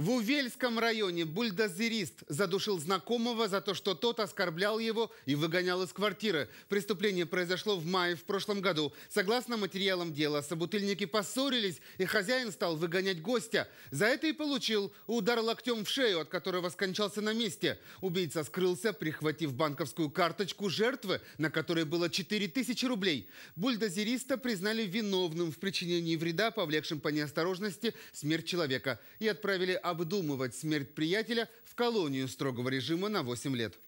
В Увельском районе бульдозерист задушил знакомого за то, что тот оскорблял его и выгонял из квартиры. Преступление произошло в мае в прошлом году. Согласно материалам дела, собутыльники поссорились, и хозяин стал выгонять гостя. За это и получил удар локтем в шею, от которого скончался на месте. Убийца скрылся, прихватив банковскую карточку жертвы, на которой было 4000 рублей. Бульдозериста признали виновным в причинении вреда, повлекшим по неосторожности смерть человека, и отправили обдумывать смерть приятеля в колонию строгого режима на 8 лет.